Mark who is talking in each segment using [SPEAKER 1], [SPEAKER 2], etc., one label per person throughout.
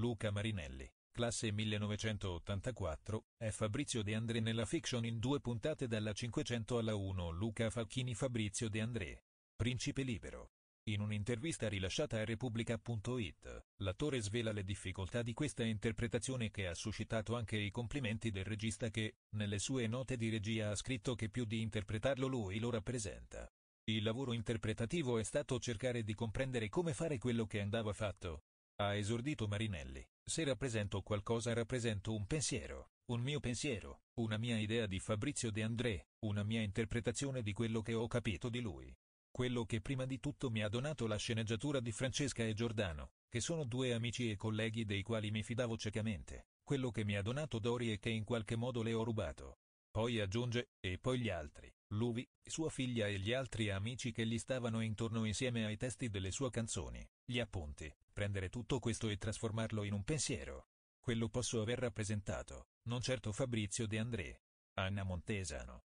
[SPEAKER 1] Luca Marinelli, classe 1984, è Fabrizio De André nella fiction in due puntate dalla 500 alla 1 Luca Falchini Fabrizio De André. Principe libero. In un'intervista rilasciata a Repubblica.it, l'attore svela le difficoltà di questa interpretazione che ha suscitato anche i complimenti del regista che, nelle sue note di regia ha scritto che più di interpretarlo lui lo rappresenta. Il lavoro interpretativo è stato cercare di comprendere come fare quello che andava fatto, ha esordito Marinelli. Se rappresento qualcosa rappresento un pensiero, un mio pensiero, una mia idea di Fabrizio De André, una mia interpretazione di quello che ho capito di lui. Quello che prima di tutto mi ha donato la sceneggiatura di Francesca e Giordano, che sono due amici e colleghi dei quali mi fidavo ciecamente, quello che mi ha donato Dori e che in qualche modo le ho rubato. Poi aggiunge, e poi gli altri. Luvi, sua figlia e gli altri amici che gli stavano intorno insieme ai testi delle sue canzoni, gli appunti, prendere tutto questo e trasformarlo in un pensiero. Quello posso aver rappresentato, non certo Fabrizio De André. Anna Montesano.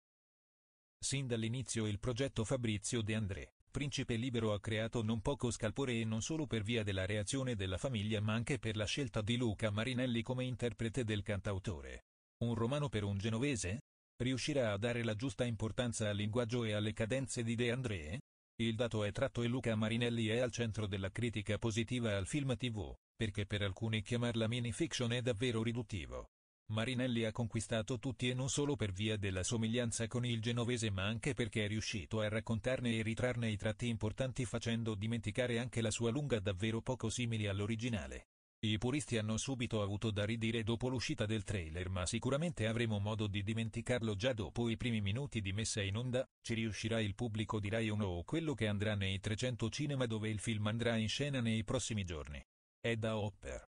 [SPEAKER 1] Sin dall'inizio il progetto Fabrizio De André, Principe Libero ha creato non poco scalpore e non solo per via della reazione della famiglia ma anche per la scelta di Luca Marinelli come interprete del cantautore. Un romano per un genovese? Riuscirà a dare la giusta importanza al linguaggio e alle cadenze di De André? Il dato è tratto e Luca Marinelli è al centro della critica positiva al film tv, perché per alcuni chiamarla mini-fiction è davvero riduttivo. Marinelli ha conquistato tutti e non solo per via della somiglianza con il genovese ma anche perché è riuscito a raccontarne e ritrarne i tratti importanti facendo dimenticare anche la sua lunga davvero poco simile all'originale. I puristi hanno subito avuto da ridire dopo l'uscita del trailer ma sicuramente avremo modo di dimenticarlo già dopo i primi minuti di messa in onda, ci riuscirà il pubblico di Rai 1 o quello che andrà nei 300 cinema dove il film andrà in scena nei prossimi giorni. È da Hopper.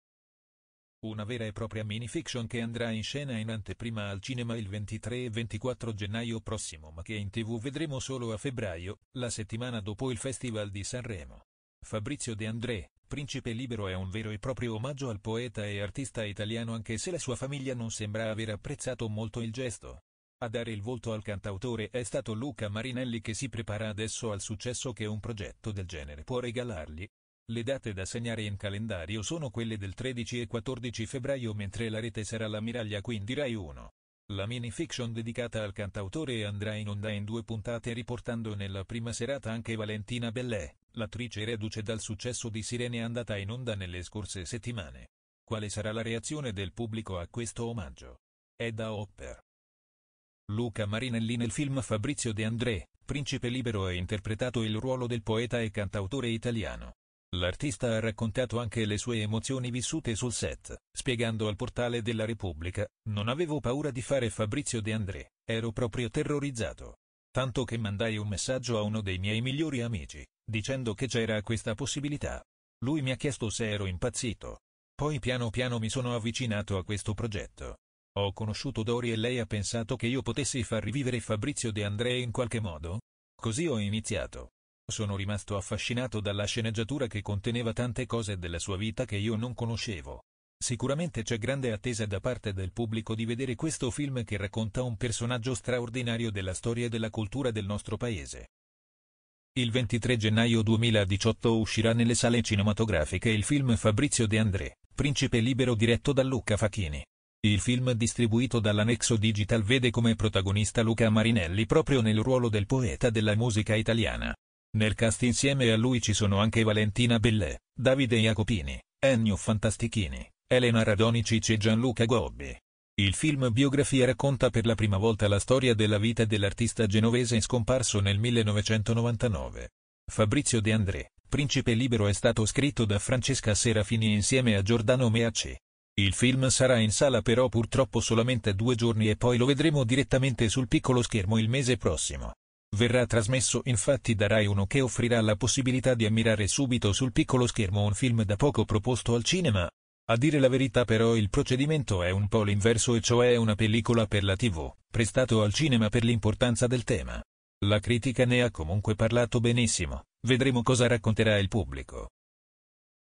[SPEAKER 1] Una vera e propria minifiction che andrà in scena in anteprima al cinema il 23 e 24 gennaio prossimo ma che in tv vedremo solo a febbraio, la settimana dopo il Festival di Sanremo. Fabrizio De André, Principe Libero è un vero e proprio omaggio al poeta e artista italiano anche se la sua famiglia non sembra aver apprezzato molto il gesto. A dare il volto al cantautore è stato Luca Marinelli che si prepara adesso al successo che un progetto del genere può regalargli. Le date da segnare in calendario sono quelle del 13 e 14 febbraio mentre la rete sarà l'ammiraglia quindi Rai 1. La mini-fiction dedicata al cantautore andrà in onda in due puntate riportando nella prima serata anche Valentina Bellè, l'attrice reduce dal successo di Sirene andata in onda nelle scorse settimane. Quale sarà la reazione del pubblico a questo omaggio? È da Hopper. Luca Marinelli nel film Fabrizio De André, Principe Libero ha interpretato il ruolo del poeta e cantautore italiano. L'artista ha raccontato anche le sue emozioni vissute sul set, spiegando al portale della Repubblica, non avevo paura di fare Fabrizio De André, ero proprio terrorizzato. Tanto che mandai un messaggio a uno dei miei migliori amici, dicendo che c'era questa possibilità. Lui mi ha chiesto se ero impazzito. Poi piano piano mi sono avvicinato a questo progetto. Ho conosciuto Dori e lei ha pensato che io potessi far rivivere Fabrizio De André in qualche modo? Così ho iniziato. Sono rimasto affascinato dalla sceneggiatura che conteneva tante cose della sua vita che io non conoscevo. Sicuramente c'è grande attesa da parte del pubblico di vedere questo film che racconta un personaggio straordinario della storia e della cultura del nostro paese. Il 23 gennaio 2018 uscirà nelle sale cinematografiche il film Fabrizio De André, Principe Libero diretto da Luca Facchini. Il film distribuito dall'Anexo Digital vede come protagonista Luca Marinelli proprio nel ruolo del poeta della musica italiana. Nel cast insieme a lui ci sono anche Valentina Bellè, Davide Jacopini, Ennio Fantastichini, Elena Radonicic e Gianluca Gobbi. Il film biografia racconta per la prima volta la storia della vita dell'artista genovese scomparso nel 1999. Fabrizio De André, Principe Libero è stato scritto da Francesca Serafini insieme a Giordano Meacci. Il film sarà in sala però purtroppo solamente due giorni e poi lo vedremo direttamente sul piccolo schermo il mese prossimo. Verrà trasmesso infatti da Rai 1 che offrirà la possibilità di ammirare subito sul piccolo schermo un film da poco proposto al cinema. A dire la verità però il procedimento è un po' l'inverso e cioè una pellicola per la tv, prestato al cinema per l'importanza del tema. La critica ne ha comunque parlato benissimo, vedremo cosa racconterà il pubblico.